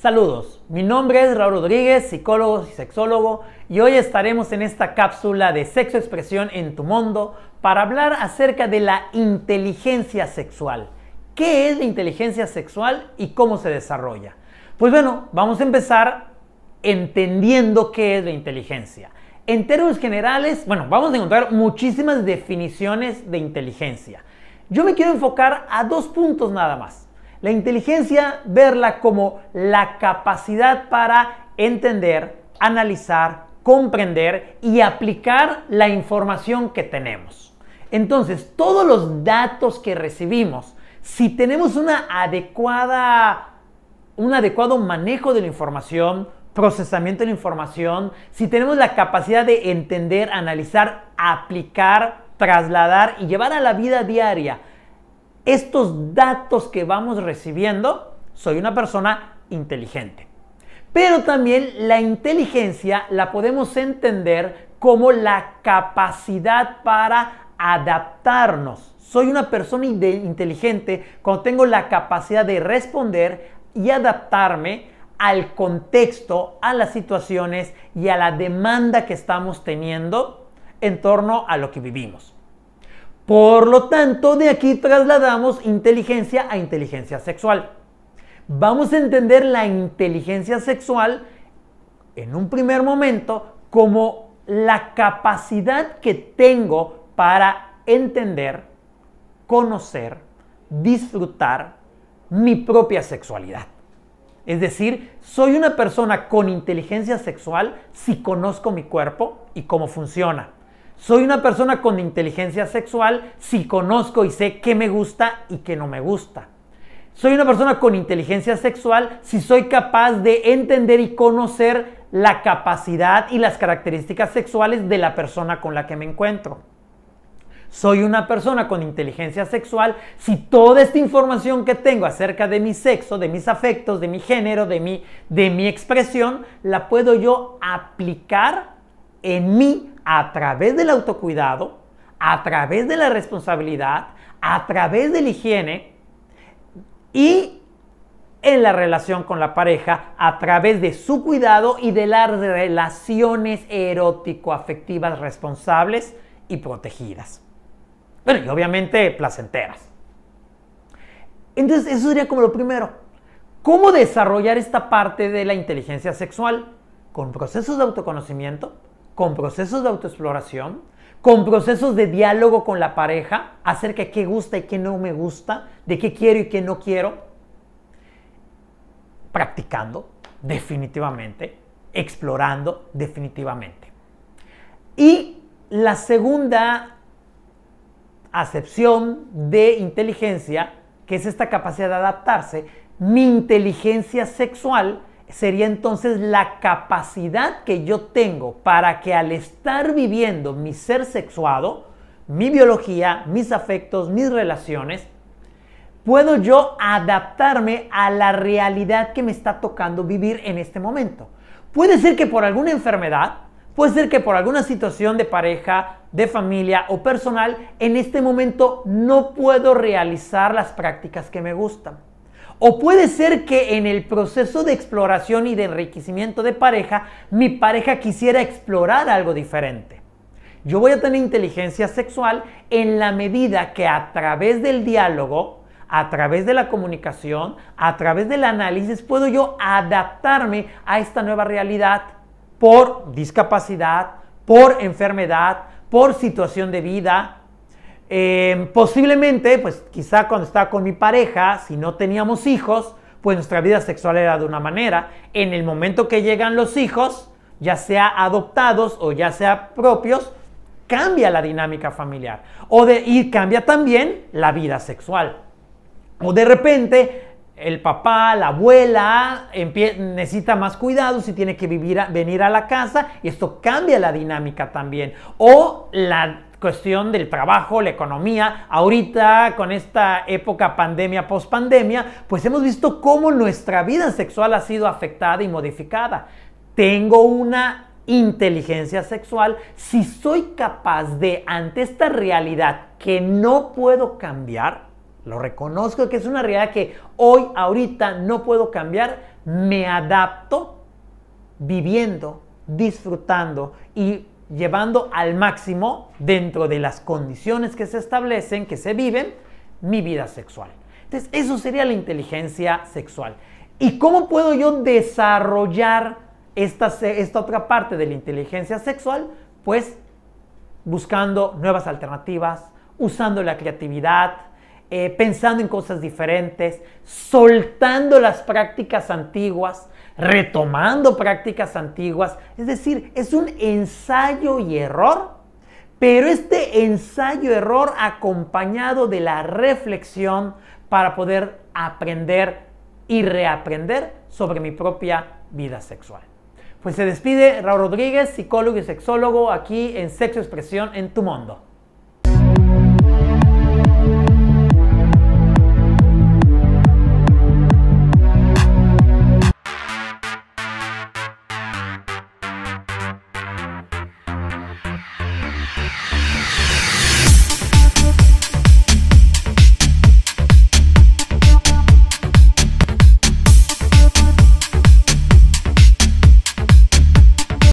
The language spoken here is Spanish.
Saludos, mi nombre es Raúl Rodríguez, psicólogo y sexólogo, y hoy estaremos en esta cápsula de sexo expresión en tu mundo para hablar acerca de la inteligencia sexual. ¿Qué es la inteligencia sexual y cómo se desarrolla? Pues bueno, vamos a empezar entendiendo qué es la inteligencia. En términos generales, bueno, vamos a encontrar muchísimas definiciones de inteligencia. Yo me quiero enfocar a dos puntos nada más. La inteligencia, verla como la capacidad para entender, analizar, comprender y aplicar la información que tenemos. Entonces, todos los datos que recibimos, si tenemos una adecuada, un adecuado manejo de la información, procesamiento de la información, si tenemos la capacidad de entender, analizar, aplicar, trasladar y llevar a la vida diaria estos datos que vamos recibiendo, soy una persona inteligente. Pero también la inteligencia la podemos entender como la capacidad para adaptarnos. Soy una persona inteligente cuando tengo la capacidad de responder y adaptarme al contexto, a las situaciones y a la demanda que estamos teniendo en torno a lo que vivimos. Por lo tanto, de aquí trasladamos inteligencia a inteligencia sexual. Vamos a entender la inteligencia sexual en un primer momento como la capacidad que tengo para entender, conocer, disfrutar mi propia sexualidad. Es decir, soy una persona con inteligencia sexual si conozco mi cuerpo y cómo funciona. Soy una persona con inteligencia sexual si conozco y sé qué me gusta y qué no me gusta. Soy una persona con inteligencia sexual si soy capaz de entender y conocer la capacidad y las características sexuales de la persona con la que me encuentro. Soy una persona con inteligencia sexual si toda esta información que tengo acerca de mi sexo, de mis afectos, de mi género, de mi, de mi expresión, la puedo yo aplicar en mí a través del autocuidado, a través de la responsabilidad, a través de la higiene y en la relación con la pareja a través de su cuidado y de las relaciones erótico-afectivas responsables y protegidas. Bueno, y obviamente placenteras. Entonces, eso sería como lo primero. ¿Cómo desarrollar esta parte de la inteligencia sexual? Con procesos de autoconocimiento, con procesos de autoexploración, con procesos de diálogo con la pareja acerca de qué gusta y qué no me gusta, de qué quiero y qué no quiero, practicando definitivamente, explorando definitivamente. Y la segunda acepción de inteligencia, que es esta capacidad de adaptarse, mi inteligencia sexual sería entonces la capacidad que yo tengo para que al estar viviendo mi ser sexuado, mi biología, mis afectos, mis relaciones, puedo yo adaptarme a la realidad que me está tocando vivir en este momento. Puede ser que por alguna enfermedad, puede ser que por alguna situación de pareja, de familia o personal, en este momento no puedo realizar las prácticas que me gustan. O puede ser que en el proceso de exploración y de enriquecimiento de pareja, mi pareja quisiera explorar algo diferente. Yo voy a tener inteligencia sexual en la medida que a través del diálogo, a través de la comunicación, a través del análisis, puedo yo adaptarme a esta nueva realidad por discapacidad, por enfermedad, por situación de vida, Em, posiblemente, pues quizá cuando estaba con mi pareja, si no teníamos hijos, pues nuestra vida sexual era de una manera. En el momento que llegan los hijos, ya sea adoptados o ya sea propios, cambia la dinámica familiar. O de, y cambia también la vida sexual. O de repente el papá, la abuela necesita más cuidados y tiene que vivir venir a la casa y esto cambia la dinámica también. O la cuestión del trabajo, la economía. Ahorita, con esta época pandemia, post-pandemia, pues hemos visto cómo nuestra vida sexual ha sido afectada y modificada. Tengo una inteligencia sexual si soy capaz de, ante esta realidad que no puedo cambiar, lo reconozco que es una realidad que hoy, ahorita, no puedo cambiar, me adapto viviendo, disfrutando y llevando al máximo, dentro de las condiciones que se establecen, que se viven, mi vida sexual. Entonces, eso sería la inteligencia sexual. ¿Y cómo puedo yo desarrollar esta, esta otra parte de la inteligencia sexual? Pues buscando nuevas alternativas, usando la creatividad, eh, pensando en cosas diferentes, soltando las prácticas antiguas, retomando prácticas antiguas. Es decir, es un ensayo y error, pero este ensayo-error y acompañado de la reflexión para poder aprender y reaprender sobre mi propia vida sexual. Pues se despide Raúl Rodríguez, psicólogo y sexólogo aquí en Sexo Expresión en Tu Mundo.